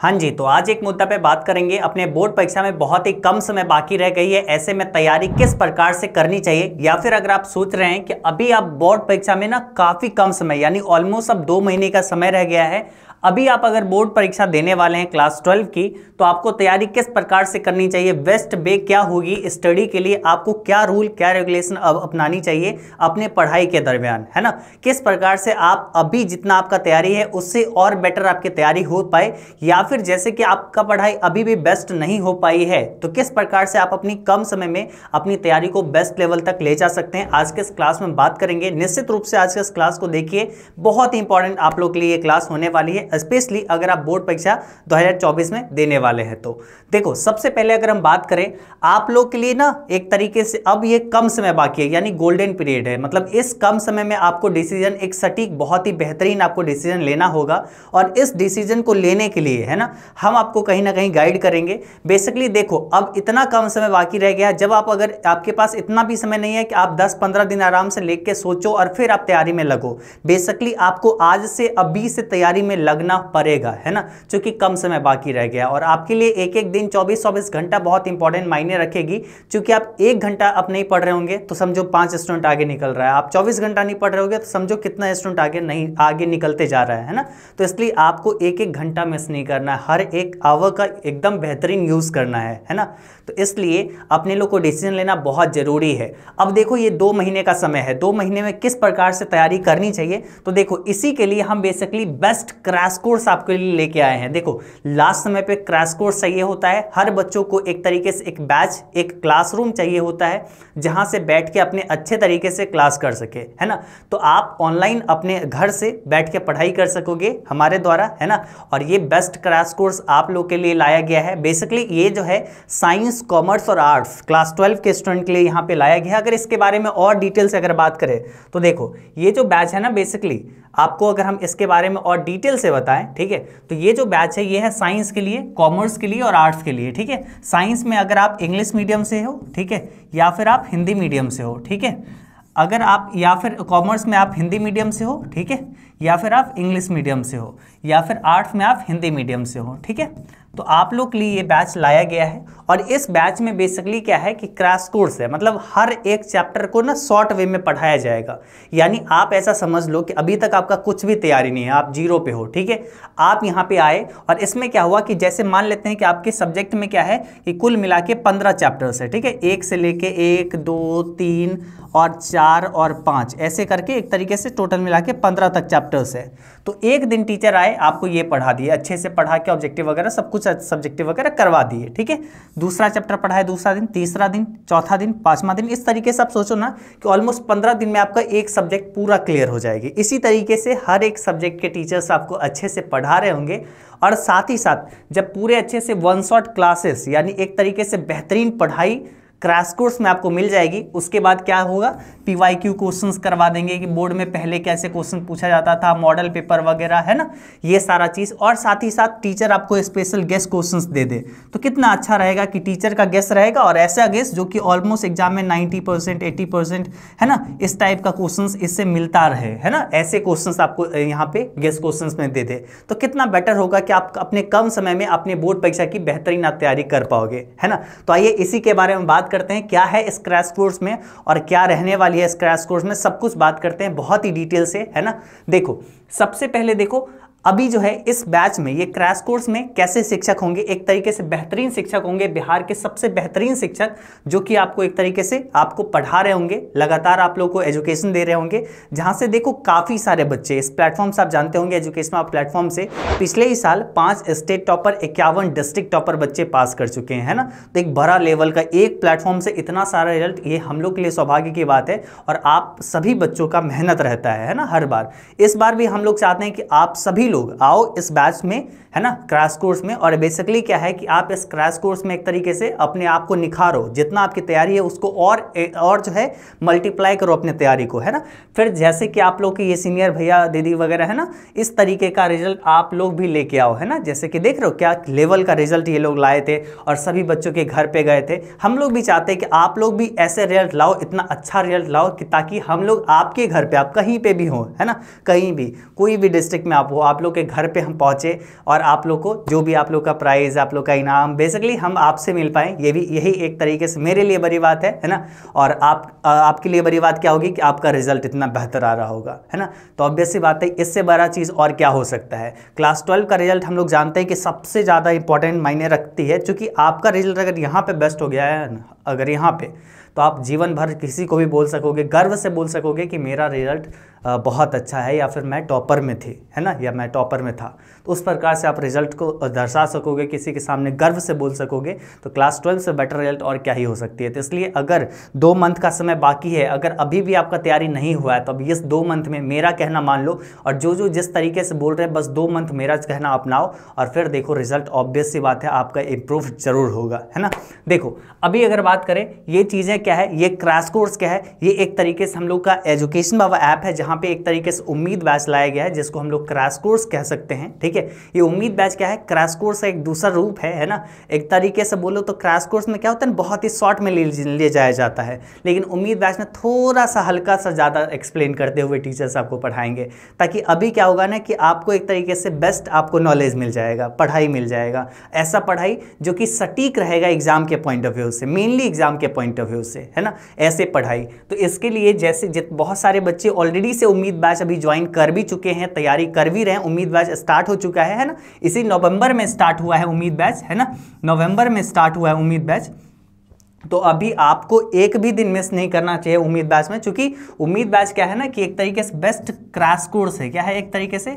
हाँ जी तो आज एक मुद्दा पे बात करेंगे अपने बोर्ड परीक्षा में बहुत ही कम समय बाकी रह गई है ऐसे में तैयारी किस प्रकार से करनी चाहिए या फिर अगर आप सोच रहे हैं कि अभी आप बोर्ड परीक्षा में ना काफ़ी कम समय यानी ऑलमोस्ट अब दो महीने का समय रह गया है अभी आप अगर बोर्ड परीक्षा देने वाले हैं क्लास ट्वेल्व की तो आपको तैयारी किस प्रकार से करनी चाहिए वेस्ट बे क्या होगी स्टडी के लिए आपको क्या रूल क्या रेगुलेशन अब अपनानी चाहिए अपने पढ़ाई के दरमियान है ना किस प्रकार से आप अभी जितना आपका तैयारी है उससे और बेटर आपकी तैयारी हो पाए या फिर जैसे कि आपका पढ़ाई अभी भी बेस्ट नहीं हो पाई है तो किस प्रकार से आप अपनी कम समय में अपनी तैयारी को बेस्ट लेवल तक ले जा सकते हैं आज के इस क्लास में बात करेंगे निश्चित रूप से आज के इस क्लास को देखिए बहुत ही इंपॉर्टेंट आप लोग के लिए क्लास होने वाली है स्पेशली अगर आप बोर्ड परीक्षा दो में देने वाले हैं तो देखो सबसे पहले अगर हम बात करें आप लोग के लिए ना एक तरीके से अब ये कम समय बाकी है यानी गोल्डन पीरियड है मतलब इस कम समय में आपको डिसीजन एक सटीक बहुत ही बेहतरीन आपको डिसीजन लेना होगा और इस डिसीजन को लेने के लिए है है ना हम आपको कहीं ना कहीं गाइड करेंगे बेसिकली देखो अब इतना कम समय बाकी रह गया जब आप अगर आपके पास इतना भी समय नहीं है कि आप 10-15 दिन आराम से लेके सोचो और फिर आप तैयारी में लगो बेसिकली आपको आज से अभी से तैयारी में लगना पड़ेगा है ना चूंकि कम समय बाकी रह गया और आपके लिए एक एक दिन चौबीस चौबीस घंटा बहुत इंपॉर्टेंट मायने रखेगी चूंकि आप एक घंटा आप नहीं पढ़ रहे होंगे तो समझो पांच स्टूडेंट आगे निकल रहा है आप चौबीस घंटा नहीं पढ़ रहे होंगे तो समझो कितना स्टूडेंट आगे नहीं आगे निकलते जा रहा है ना तो इसलिए आपको एक एक घंटा मिस नहीं करना करना है हर एक आवर का एकदम बेहतरीन यूज़ करना है है ना तो इसलिए अपने लोग को डिसीजन लेना बहुत ज़रूरी है अब देखो ये दो महीने का समय है दो महीने में किस प्रकार से तैयारी करनी चाहिए तो देखो इसी के लिए हम बेसिकली बेस्ट क्रैश कोर्स आपके लिए लेके आए हैं देखो लास्ट समय पर क्रैश कोर्स चाहिए होता है हर बच्चों को एक तरीके से एक बैच एक क्लासरूम चाहिए होता है जहाँ से बैठ के अपने अच्छे तरीके से क्लास कर सके है ना तो आप ऑनलाइन अपने घर से बैठ के पढ़ाई कर सकोगे हमारे द्वारा है ना और ये बेस्ट क्रैश क्रैश कोर्स आप लोग के लिए लाया गया है बेसिकली ये जो है साइंस कॉमर्स और आर्ट्स क्लास ट्वेल्व के स्टूडेंट के लिए यहाँ पे लाया गया है अगर इसके बारे में और डिटेल्स अगर बात करें तो देखो ये जो बैच है ना बेसिकली आपको अगर हम इसके बारे में और डिटेल से बताएं ठीक है तो ये जो बैच है ये है साइंस के लिए कॉमर्स के लिए और आर्ट्स के लिए ठीक है साइंस में अगर आप इंग्लिश मीडियम से हो ठीक है या फिर आप हिंदी मीडियम से हो ठीक है अगर आप या फिर कॉमर्स में आप हिंदी मीडियम से हो ठीक है या फिर आप इंग्लिश मीडियम से हो या फिर आर्ट्स में आप हिंदी मीडियम से हो ठीक है तो आप लोग के लिए ये बैच लाया गया है और इस बैच में बेसिकली क्या है कि क्रैश कोर्स है मतलब हर एक चैप्टर को ना शॉर्ट वे में पढ़ाया जाएगा यानी आप ऐसा समझ लो कि अभी तक आपका कुछ भी तैयारी नहीं है आप जीरो पे हो ठीक है आप यहाँ पे आए और इसमें क्या हुआ कि जैसे मान लेते हैं कि आपके सब्जेक्ट में क्या है कि कुल मिला के पंद्रह चैप्टर्स है ठीक है एक से लेके एक दो तीन और चार और पाँच ऐसे करके एक तरीके से टोटल मिला के पंद्रह तक चैप्टर्स है तो एक दिन टीचर आए आपको ये पढ़ा दिए अच्छे से पढ़ा के ऑब्जेक्टिव वगैरह सब कुछ सब्जेक्टिव वगैरह करवा दिए ठीक है दूसरा चैप्टर पढ़ा है दूसरा दिन तीसरा दिन चौथा दिन पांचवा दिन इस तरीके से आप सोचो ना कि ऑलमोस्ट पंद्रह दिन में आपका एक सब्जेक्ट पूरा क्लियर हो जाएगी इसी तरीके से हर एक सब्जेक्ट के टीचर्स आपको अच्छे से पढ़ा रहे होंगे और साथ ही साथ जब पूरे अच्छे से वन शॉट क्लासेस यानी एक तरीके से बेहतरीन पढ़ाई क्रैश कोर्स में आपको मिल जाएगी उसके बाद क्या होगा पी वाई क्यू क्वेश्चन करवा देंगे कि बोर्ड में पहले कैसे क्वेश्चन पूछा जाता था मॉडल पेपर वगैरह है ना ये सारा चीज़ और साथ ही साथ टीचर आपको स्पेशल गेस्ट क्वेश्चन दे दे तो कितना अच्छा रहेगा कि टीचर का गेस्ट रहेगा और ऐसा गेस्ट जो कि ऑलमोस्ट एग्जाम में नाइन्टी परसेंट एट्टी परसेंट है ना इस टाइप का क्वेश्चन इससे मिलता रहे है ना ऐसे क्वेश्चन आपको यहाँ पे गेस्ट क्वेश्चन में दे दे तो कितना बेटर होगा कि आप अपने कम समय में अपने बोर्ड परीक्षा की बेहतरीन आप तैयारी कर पाओगे है ना तो आइए इसी के बारे में बात बात करते हैं क्या है इस क्रैश कोर्स में और क्या रहने वाली है इस क्रैश कोर्स में सब कुछ बात करते हैं बहुत ही डिटेल से है ना देखो सबसे पहले देखो अभी जो है इस बैच में ये क्रैश कोर्स में कैसे शिक्षक होंगे एक तरीके से बेहतरीन शिक्षक होंगे बिहार के सबसे बेहतरीन शिक्षक जो कि आपको एक तरीके से आपको पढ़ा रहे होंगे लगातार आप लोग को एजुकेशन दे रहे होंगे जहां से देखो काफ़ी सारे बच्चे इस प्लेटफॉर्म से आप जानते होंगे एजुकेशन प्लेटफॉर्म से पिछले ही साल पांच स्टेट टॉपर इक्यावन डिस्ट्रिक्ट टॉपर बच्चे पास कर चुके हैं ना तो एक बड़ा लेवल का एक प्लेटफॉर्म से इतना सारा रिजल्ट ये हम लोग के लिए सौभाग्य की बात है और आप सभी बच्चों का मेहनत रहता है ना हर बार इस बार भी हम लोग चाहते हैं कि आप सभी लोग आओ इस बैच में है ना क्रैश कोर्स में और बेसिकली क्या है कि आप इस क्रैश कोर्स में एक तरीके से अपने आप को निखारो जितना आपकी तैयारी है उसको और और जो है मल्टीप्लाई करो अपने तैयारी को है ना फिर जैसे कि आप लोग के ये सीनियर भैया दीदी वगैरह है ना इस तरीके का रिजल्ट आप लोग भी लेके आओ है ना जैसे कि देख रहे हो क्या लेवल का रिजल्ट ये लोग लाए थे और सभी बच्चों के घर पर गए थे हम लोग भी चाहते हैं कि आप लोग भी ऐसे रिजल्ट लाओ इतना अच्छा रिजल्ट लाओ कि ताकि हम लोग आपके घर पर आप कहीं पर भी हों है ना कहीं भी कोई भी डिस्ट्रिक्ट में आप हो आप लोग लोग के घर पे हम पहुँचे और आप लोग को जो भी आप लोग का प्राइज़ आप लोग का इनाम बेसिकली हम आपसे मिल पाएँ ये भी यही एक तरीके से मेरे लिए बड़ी बात है है ना और आप आपके लिए बड़ी बात क्या होगी कि आपका रिजल्ट इतना बेहतर आ रहा होगा है ना तो ऑब्वियस सी बात है इससे बड़ा चीज़ और क्या हो सकता है क्लास ट्वेल्व का रिजल्ट हम लोग जानते हैं कि सबसे ज़्यादा इंपॉर्टेंट मायने रखती है चूँकि आपका रिजल्ट अगर यहाँ पर बेस्ट हो गया है ना अगर यहाँ पर तो आप जीवन भर किसी को भी बोल सकोगे गर्व से बोल सकोगे कि मेरा रिजल्ट बहुत अच्छा है या फिर मैं टॉपर में थी है ना या मैं टॉपर में था तो उस प्रकार से आप रिजल्ट को दर्शा सकोगे किसी के सामने गर्व से बोल सकोगे तो क्लास ट्वेल्व से बेटर रिजल्ट और क्या ही हो सकती है तो इसलिए अगर दो मंथ का समय बाकी है अगर अभी भी आपका तैयारी नहीं हुआ है तो अब इस दो मंथ में मेरा कहना मान लो और जो जो जिस तरीके से बोल रहे हैं बस दो मंथ मेरा कहना अपनाओ और फिर देखो रिजल्ट ऑब्वियस सी बात है आपका इम्प्रूव जरूर होगा है ना देखो अभी अगर बात करें ये चीज़ें क्या है ये क्रैश कोर्स क्या है ये एक तरीके से हम लोग का एजुकेशन बाबा ऐप है जहाँ पे एक तरीके से उम्मीद बैच लाया गया है जिसको हम लोग क्रैश कोर्स कह सकते हैं ठीक है ये उम्मीद बैच क्या है क्रैश कोर्स का एक दूसरा रूप है है ना एक तरीके से बोलो तो क्रैश कोर्स में क्या होता है बहुत ही शॉर्ट में ले, ले जाया जाता है लेकिन उम्मीद बैच में थोड़ा सा हल्का सा ज़्यादा एक्सप्लेन करते हुए टीचर्स आपको पढ़ाएंगे ताकि अभी क्या होगा ना कि आपको एक तरीके से बेस्ट आपको नॉलेज मिल जाएगा पढ़ाई मिल जाएगा ऐसा पढ़ाई जो कि सटीक रहेगा एग्जाम के पॉइंट ऑफ व्यू से मेनली एग्जाम के पॉइंट ऑफ व्यू से से है ना ऐसे पढ़ाई तो इसके लिए जैसे जित बहुत सारे बच्चे ऑलरेडी से उम्मीद बैच अभी ज्वाइन कर भी चुके हैं तैयारी कर भी रहे हैं उम्मीद बैच स्टार्ट हो चुका है है ना इसी नवंबर में स्टार्ट हुआ है उम्मीद बैच है ना नवंबर में स्टार्ट हुआ है उम्मीद बैच तो अभी आपको एक भी दिन मिस नहीं करना चाहिए उम्मीद बैच में क्योंकि उम्मीद बैच क्या है ना कि एक तरीके से बेस्ट क्रैश कोर्स है क्या है एक तरीके से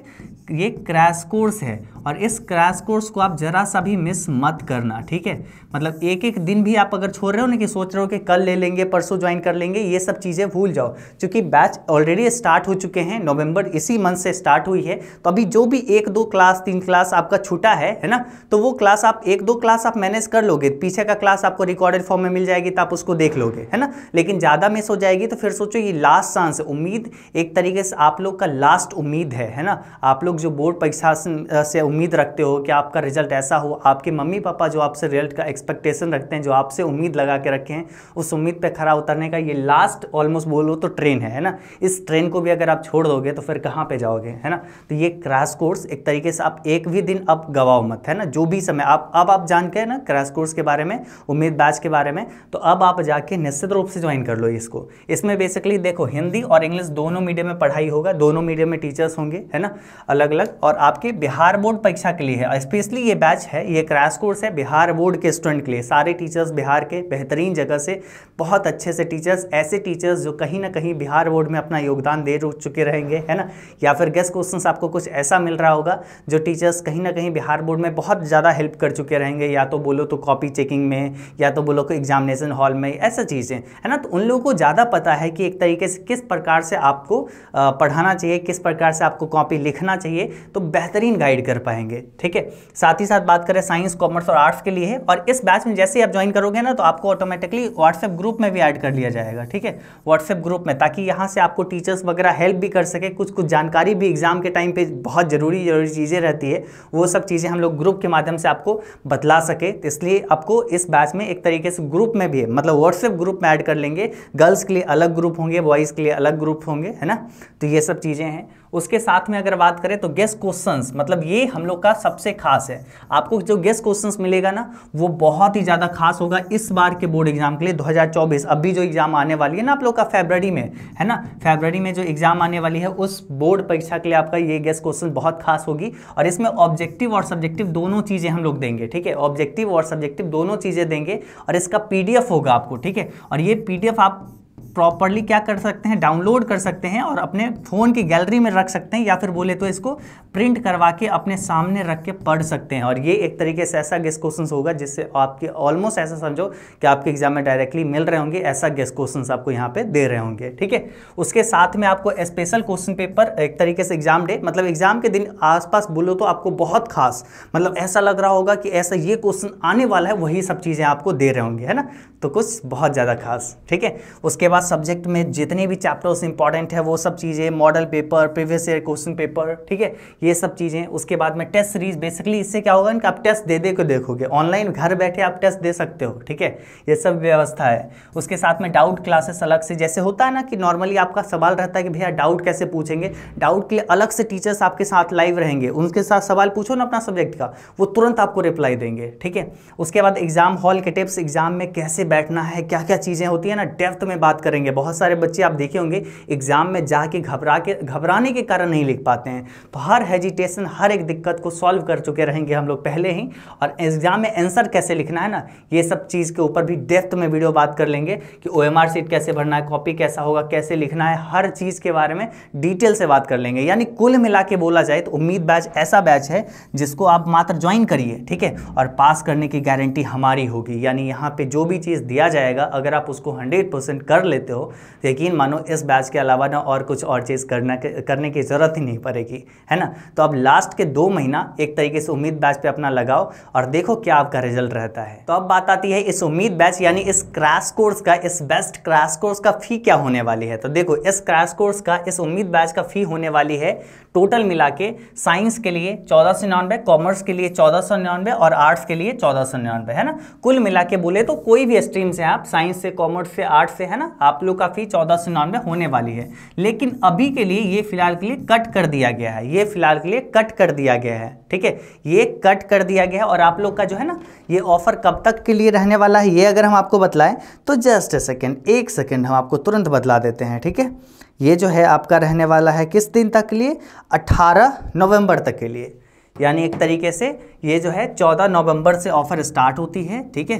ये क्रैश कोर्स है और इस क्रैश कोर्स को आप ज़रा सा भी मिस मत करना ठीक है मतलब एक एक दिन भी आप अगर छोड़ रहे हो ना कि सोच रहे हो कि कल ले लेंगे परसों ज्वाइन कर लेंगे ये सब चीज़ें भूल जाओ क्योंकि बैच ऑलरेडी स्टार्ट हो चुके हैं नवंबर इसी मंथ से स्टार्ट हुई है तो अभी जो भी एक दो क्लास तीन क्लास आपका छूटा है है ना तो वो क्लास आप एक दो क्लास आप मैनेज कर लोगे पीछे का क्लास आपको रिकॉर्डेड फॉर्म में मिल जाएगी तो आप उसको देख लोगे है ना लेकिन ज़्यादा मिस हो जाएगी तो फिर सोचो ये लास्ट चांस उम्मीद एक तरीके से आप लोग का लास्ट उम्मीद है है ना आप लोग जो बोर्ड परीक्षा से उम्मीद उम्मीद रखते हो कि आपका रिजल्ट ऐसा हो आपके मम्मी पापा जो आपसे रिजल्ट का एक्सपेक्टेशन रखते हैं जो आपसे उम्मीद लगा के रखे हैं उस उम्मीद पे खरा उतरने का ये लास्ट ऑलमोस्ट बोलो तो ट्रेन है है ना इस ट्रेन को भी अगर आप छोड़ दोगे तो फिर कहाँ पर जाओगे है ना तो ये क्रैश कोर्स एक तरीके से आप एक भी दिन अब गवाओ मत है ना जो भी समय आप अब आप जान के ना क्रैश कोर्स के बारे में उम्मीद बैच के बारे में तो अब आप जाके निश्चित रूप से ज्वाइन कर लो इसको इसमें बेसिकली देखो हिंदी और इंग्लिश दोनों मीडियम में पढ़ाई होगा दोनों मीडियम में टीचर्स होंगे है ना अलग अलग और आपके बिहार बोर्ड परीक्षा के लिए है स्पेशली ये बैच है ये क्रैश कोर्स है बिहार बोर्ड के स्टूडेंट के लिए सारे टीचर्स बिहार के बेहतरीन जगह से बहुत अच्छे से टीचर्स ऐसे टीचर्स जो कहीं ना कहीं बिहार बोर्ड में अपना योगदान दे चुके रहेंगे है ना या फिर गेस्ट क्वेश्चन आपको कुछ ऐसा मिल रहा होगा जो टीचर्स कहीं ना कहीं बिहार बोर्ड में बहुत ज़्यादा हेल्प कर चुके रहेंगे या तो बोलो तो कॉपी चेकिंग में या तो बोलो तो एग्जामिनेशन हॉल में ऐसा चीज़ें है ना तो उन लोगों को ज़्यादा पता है कि एक तरीके से किस प्रकार से आपको पढ़ाना चाहिए किस प्रकार से आपको कॉपी लिखना चाहिए तो बेहतरीन गाइड कर पाएंगे ठीक है साथ ही साथ बात करें साइंस कॉमर्स और आर्ट्स के लिए और इस बैच में जैसे ही आप ज्वाइन करोगे ना तो आपको ऑटोमेटिकली व्हाट्सएप ग्रुप में भी ऐड कर लिया जाएगा ठीक है व्हाट्सएप ग्रुप में ताकि यहाँ से आपको टीचर्स वगैरह हेल्प भी कर सके कुछ कुछ जानकारी भी एग्जाम के टाइम पर बहुत ज़रूरी ज़रूरी चीज़ें रहती है वो सब चीज़ें हम लोग ग्रुप के माध्यम से आपको बतला सके इसलिए आपको इस बैच में एक तरीके से ग्रुप में भी है मतलब व्हाट्सएप ग्रुप में ऐड कर लेंगे गर्ल्स के लिए अलग ग्रुप होंगे बॉयज़ के लिए अलग ग्रुप होंगे है ना तो ये सब चीज़ें हैं उसके साथ में अगर बात करें तो गेस्ट क्वेश्चंस मतलब ये हम लोग का सबसे खास है आपको जो गेस्ट क्वेश्चंस मिलेगा ना वो बहुत ही ज़्यादा खास होगा इस बार के बोर्ड एग्जाम के लिए 2024 अभी जो एग्ज़ाम आने वाली है ना आप लोग का फेबररी में है ना फेबररी में जो एग्ज़ाम आने वाली है उस बोर्ड परीक्षा के लिए आपका ये गेस्ट क्वेश्चन बहुत खास होगी और इसमें ऑब्जेक्टिव और सब्जेक्टिव दोनों चीज़ें हम लोग देंगे ठीक है ऑब्जेक्टिव और सब्जेक्टिव दोनों चीज़ें देंगे और इसका पी होगा आपको ठीक है और ये पी आप प्रॉपरली क्या कर सकते हैं डाउनलोड कर सकते हैं और अपने फ़ोन की गैलरी में रख सकते हैं या फिर बोले तो इसको प्रिंट करवा के अपने सामने रख के पढ़ सकते हैं और ये एक तरीके से ऐसा गेस्ट क्वेश्चन होगा जिससे आपके ऑलमोस्ट ऐसा समझो कि आपके एग्जाम में डायरेक्टली मिल रहे होंगे ऐसा गेस्ट क्वेश्चन आपको यहाँ पर दे रहे होंगे ठीक है उसके साथ में आपको स्पेशल क्वेश्चन पेपर एक तरीके से एग्जाम डे मतलब एग्जाम के दिन आसपास बोलो तो आपको बहुत खास मतलब ऐसा लग रहा होगा कि ऐसा ये क्वेश्चन आने वाला है वही सब चीज़ें आपको दे रहे होंगे है ना तो कुछ बहुत ज़्यादा खास ठीक है उसके बाद बाद सब्जेक्ट में जितने भी चैप्टर्स इंपॉर्टेंट है वो सब चीज़ें model paper previous year question paper ठीक है ये सब चीज़ें उसके बाद में टेस्ट सीरीज बेसिकली इससे क्या होगा कि आप टेस्ट दे दे को देखोगे ऑनलाइन घर बैठे आप टेस्ट दे सकते हो ठीक है ये सब व्यवस्था है उसके साथ में डाउट क्लासेस अलग से जैसे होता है ना कि नॉर्मली आपका सवाल रहता है कि भैया डाउट कैसे पूछेंगे डाउट के लिए अलग से टीचर्स आपके साथ लाइव रहेंगे उनके साथ सवाल पूछो ना अपना सब्जेक्ट का वो तुरंत आपको रिप्लाई देंगे ठीक है उसके बाद एग्जाम हॉल के टिप्स एग्जाम में कैसे बैठना है क्या क्या चीज़ें होती है ना डेप्थ में बात कर करेंगे बहुत सारे बच्चे आप देखे होंगे एग्ज़ाम में जाके घबरा के घबराने के कारण नहीं लिख पाते हैं तो हर हेजिटेशन हर एक दिक्कत को सॉल्व कर चुके रहेंगे हम लोग पहले ही और एग्ज़ाम में आंसर कैसे लिखना है ना ये सब चीज़ के ऊपर भी डेप्थ में वीडियो बात कर लेंगे कि ओ एम सीट कैसे भरना है कॉपी कैसा होगा कैसे लिखना है हर चीज़ के बारे में डिटेल से बात कर लेंगे यानी कुल मिला बोला जाए तो उम्मीद बैच ऐसा बैच है जिसको आप मात्र ज्वाइन करिए ठीक है और पास करने की गारंटी हमारी होगी यानी यहाँ पर जो भी चीज़ दिया जाएगा अगर आप उसको हंड्रेड कर लेते लेते हो तो यकीन मानो इस बैच के अलावा ना और कुछ और चीज़ करना करने की ज़रूरत ही नहीं पड़ेगी है ना तो अब लास्ट के दो महीना एक तरीके से उम्मीद बैच पे अपना लगाओ और देखो क्या आपका रिजल्ट रहता है तो अब बात आती है इस उम्मीद बैच यानी इस क्रैश कोर्स का इस बेस्ट क्रैश कोर्स का फ़ी क्या होने वाली है तो देखो इस क्रैश कोर्स का इस उम्मीद बैच का फ़ी होने वाली है टोटल मिला के साइंस के लिए चौदह सौ निन्यानवे कॉमर्स के लिए चौदह सौ निन्यानवे और आर्ट्स के लिए चौदह सौ निन्यानवे है ना कुल मिला के बोले तो कोई भी स्ट्रीम से आप साइंस से कॉमर्स से आर्ट्स से है ना आप लोग का फी चौदह सौ निन्यानवे होने वाली है लेकिन अभी के लिए ये फिलहाल के लिए कट कर दिया गया है ये फिलहाल के लिए कट कर दिया गया है ठीक है ये कट कर दिया गया है और आप लोग का जो है ना ये ऑफर कब तक के लिए रहने वाला है ये अगर हम आपको बतलाएं तो जस्ट ए सेकेंड एक सेकेंड हम आपको तुरंत बतला देते हैं ठीक है ये जो है आपका रहने वाला है किस दिन तक के लिए 18 नवंबर तक के लिए यानी एक तरीके से ये जो है 14 नवंबर से ऑफ़र स्टार्ट होती है ठीक है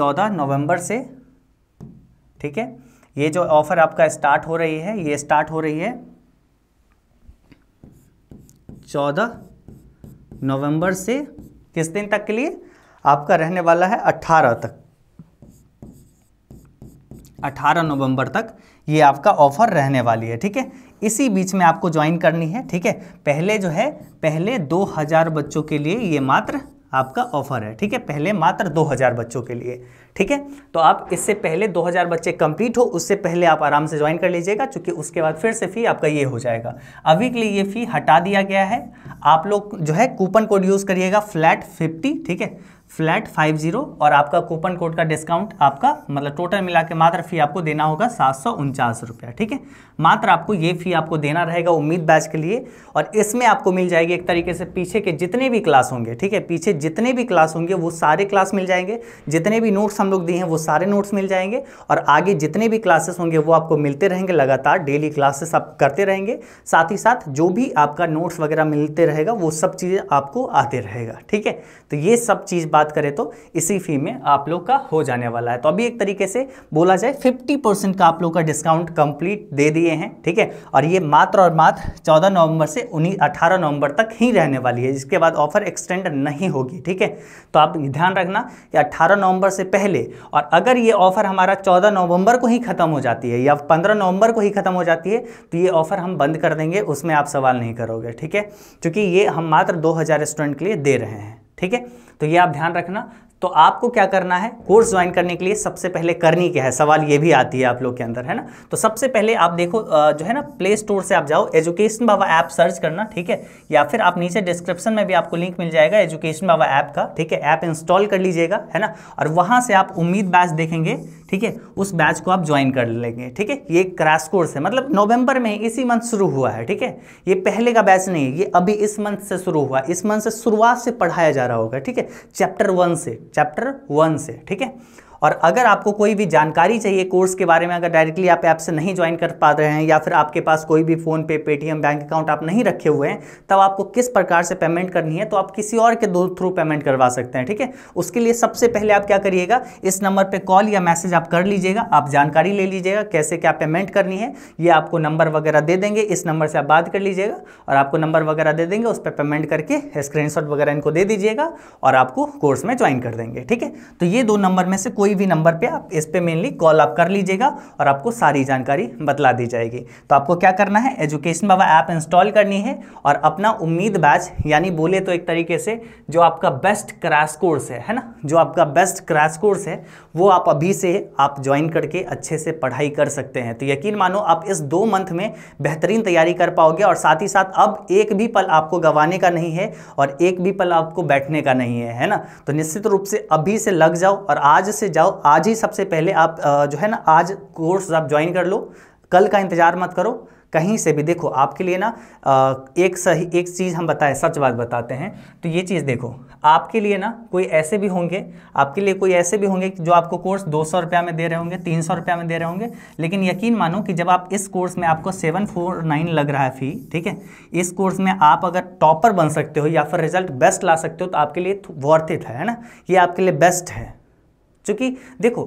14 नवंबर से ठीक है ये जो ऑफ़र आपका स्टार्ट हो रही है ये स्टार्ट हो रही है 14 नवंबर से किस दिन तक के लिए आपका रहने वाला है 18 तक 18 नवंबर तक ये आपका ऑफर रहने वाली है ठीक है इसी बीच में आपको ज्वाइन करनी है ठीक है पहले जो है पहले 2000 बच्चों के लिए ये मात्र आपका ऑफर है ठीक है पहले मात्र 2000 बच्चों के लिए ठीक है तो आप इससे पहले 2000 बच्चे कंप्लीट हो उससे पहले आप आराम से ज्वाइन कर लीजिएगा क्योंकि उसके बाद फिर से फ़ी आपका ये हो जाएगा अभी के लिए ये फ़ी हटा दिया गया है आप लोग जो है कूपन कोड यूज़ करिएगा फ्लैट फिफ्टी ठीक है फ्लैट फाइव जीरो और आपका कूपन कोड का डिस्काउंट आपका मतलब टोटल मिला के मात्र फ़ी आपको देना होगा सात सौ उनचास रुपया ठीक है मात्र आपको ये फ़ी आपको देना रहेगा उम्मीद बैच के लिए और इसमें आपको मिल जाएगी एक तरीके से पीछे के जितने भी क्लास होंगे ठीक है पीछे जितने भी क्लास होंगे वो सारे क्लास मिल जाएंगे जितने भी नोट्स हम लोग दिए हैं वो सारे नोट्स मिल जाएंगे और आगे जितने भी क्लासेस होंगे वो आपको मिलते रहेंगे लगातार डेली क्लासेस आप करते रहेंगे साथ ही साथ जो भी आपका नोट्स वगैरह मिलते रहेगा वो सब चीज़ें आपको आते रहेगा ठीक है तो ये सब चीज़ बात बात करें तो इसी फ़ी में आप लोग का हो जाने वाला है तो अभी एक तरीके से बोला जाए 50 परसेंट का आप लोग का डिस्काउंट कंप्लीट दे दिए हैं ठीक है और ये मात्र और मात्र 14 नवंबर से उन्नीस अठारह नवंबर तक ही रहने वाली है जिसके बाद ऑफर एक्सटेंड नहीं होगी ठीक है तो आप ध्यान रखना कि अट्ठारह नवंबर से पहले और अगर ये ऑफ़र हमारा चौदह नवंबर को ही ख़त्म हो जाती है या पंद्रह नवंबर को ही ख़त्म हो जाती है तो ये ऑफ़र हम बंद कर देंगे उसमें आप सवाल नहीं करोगे ठीक है क्योंकि ये हम मात्र 2000 स्टूडेंट के लिए दे रहे हैं ठीक है तो ये आप ध्यान रखना तो आपको क्या करना है कोर्स ज्वाइन करने के लिए सबसे पहले करनी क्या है सवाल ये भी आती है आप लोग के अंदर है ना तो सबसे पहले आप देखो जो है ना प्ले स्टोर से आप जाओ एजुकेशन बाबा ऐप सर्च करना ठीक है या फिर आप नीचे डिस्क्रिप्शन में भी आपको लिंक मिल जाएगा एजुकेशन बाबा ऐप का ठीक है ऐप इंस्टॉल कर लीजिएगा है ना और वहाँ से आप उम्मीद बैच देखेंगे ठीक है उस बैच को आप ज्वाइन कर लेंगे ठीक है ये क्रैश कोर्स है मतलब नवंबर में इसी मंथ शुरू हुआ है ठीक है ये पहले का बैच नहीं है ये अभी इस मंथ से शुरू हुआ इस मंथ से शुरुआत से पढ़ाया जा रहा होगा ठीक है चैप्टर वन से चैप्टर वन से ठीक है और अगर आपको कोई भी जानकारी चाहिए कोर्स के बारे में अगर डायरेक्टली आप ऐप से नहीं ज्वाइन कर पा रहे हैं या फिर आपके पास कोई भी फ़ोन पे पेटीएम बैंक अकाउंट आप नहीं रखे हुए हैं तब आपको किस प्रकार से पेमेंट करनी है तो आप किसी और के दो थ्रू पेमेंट करवा सकते हैं ठीक है उसके लिए सबसे पहले आप क्या करिएगा इस नंबर पर कॉल या मैसेज आप कर लीजिएगा आप जानकारी ले लीजिएगा कैसे क्या पेमेंट करनी है ये आपको नंबर वगैरह दे देंगे इस नंबर से आप बात कर लीजिएगा और आपको नंबर वगैरह दे देंगे उस पर पेमेंट करके स्क्रीनशॉट वगैरह इनको दे दीजिएगा और आपको कोर्स में ज्वाइन कर देंगे ठीक है तो ये दो नंबर में से कोई कोई भी नंबर पे आप इस पे मेनली कॉल आप कर लीजिएगा और आपको सारी जानकारी बतला दी जाएगी तो आपको क्या करना है एजुकेशन बाबा ऐप इंस्टॉल करनी है और अपना उम्मीद बैच यानी बोले तो एक तरीके से जो आपका बेस्ट क्रैश कोर्स है है ना जो आपका बेस्ट क्रैश कोर्स है वो आप अभी से आप ज्वाइन करके अच्छे से पढ़ाई कर सकते हैं तो यकीन मानो आप इस दो मंथ में बेहतरीन तैयारी कर पाओगे और साथ ही साथ अब एक भी पल आपको गंवाने का नहीं है और एक भी पल आपको बैठने का नहीं है है ना तो निश्चित रूप से अभी से लग जाओ और आज से जाओ जाओ आज ही सबसे पहले आप जो है ना आज कोर्स आप ज्वाइन कर लो कल का इंतज़ार मत करो कहीं से भी देखो आपके लिए ना एक सही एक चीज़ हम बताएं सच बात बताते हैं तो ये चीज़ देखो आपके लिए ना कोई ऐसे भी होंगे आपके लिए कोई ऐसे भी होंगे जो आपको कोर्स दो सौ रुपया में दे रहे होंगे तीन सौ रुपया में दे रहे होंगे लेकिन यकीन मानो कि जब आप इस कोर्स में आपको सेवन फोर नाइन लग रहा है फ़ी ठीक है इस कोर्स में आप अगर टॉपर बन सकते हो या फिर रिजल्ट बेस्ट ला सकते हो तो आपके लिए वर्थ इट है ना ये आपके लिए बेस्ट है चूँकि देखो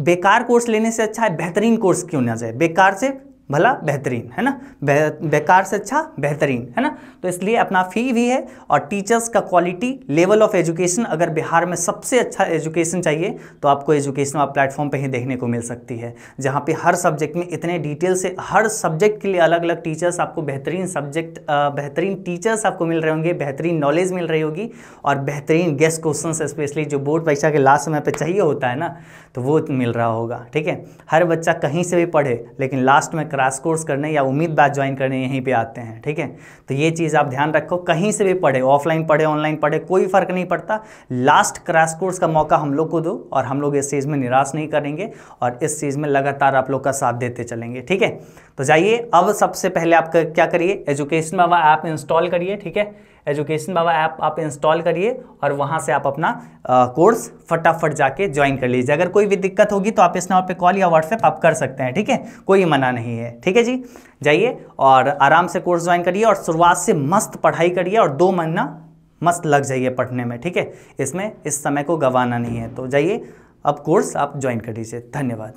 बेकार कोर्स लेने से अच्छा है बेहतरीन कोर्स क्यों ना जाए बेकार से भला बेहतरीन है ना बेकार से अच्छा बेहतरीन है ना तो इसलिए अपना फी भी है और टीचर्स का क्वालिटी लेवल ऑफ एजुकेशन अगर बिहार में सबसे अच्छा एजुकेशन चाहिए तो आपको एजुकेशन आप प्लेटफॉर्म पे ही देखने को मिल सकती है जहाँ पे हर सब्जेक्ट में इतने डिटेल से हर सब्जेक्ट के लिए अलग अलग टीचर्स आपको बेहतरीन सब्जेक्ट बेहतरीन टीचर्स आपको मिल रहे होंगे बेहतरीन नॉलेज मिल रही होगी और बेहतरीन गेस्ट क्वेश्चन स्पेशली जो बोर्ड परीक्षा के लास्ट समय पर चाहिए होता है ना तो वो मिल रहा होगा ठीक है हर बच्चा कहीं से भी पढ़े लेकिन लास्ट में क्रास कोर्स करने या उम्मीद बात ज्वाइन करने यहीं पे आते हैं ठीक है तो ये चीज़ आप ध्यान रखो कहीं से भी पढ़े ऑफलाइन पढ़े ऑनलाइन पढ़े कोई फ़र्क नहीं पड़ता लास्ट क्रास कोर्स का मौका हम लोग को दो और हम लोग इस चीज़ में निराश नहीं करेंगे और इस चीज़ में लगातार आप लोग का साथ देते चलेंगे ठीक है तो जाइए अब सबसे पहले आप क्या करिए एजुकेशन बाबा ऐप इंस्टॉल करिए ठीक है एजुकेशन बाबा ऐप आप इंस्टॉल करिए और वहाँ से आप अपना कोर्स फटाफट जाके ज्वाइन कर लीजिए अगर कोई भी दिक्कत होगी तो आप इस नंबर पे कॉल या व्हाट्सएप आप कर सकते हैं ठीक है कोई मना नहीं है ठीक है जी जाइए और आराम से कोर्स ज्वाइन करिए और शुरुआत से मस्त पढ़ाई करिए और दो महीना मस्त लग जाइए पढ़ने में ठीक है इसमें इस समय को गंवाना नहीं है तो जाइए अब कोर्स आप ज्वाइन कर लीजिए धन्यवाद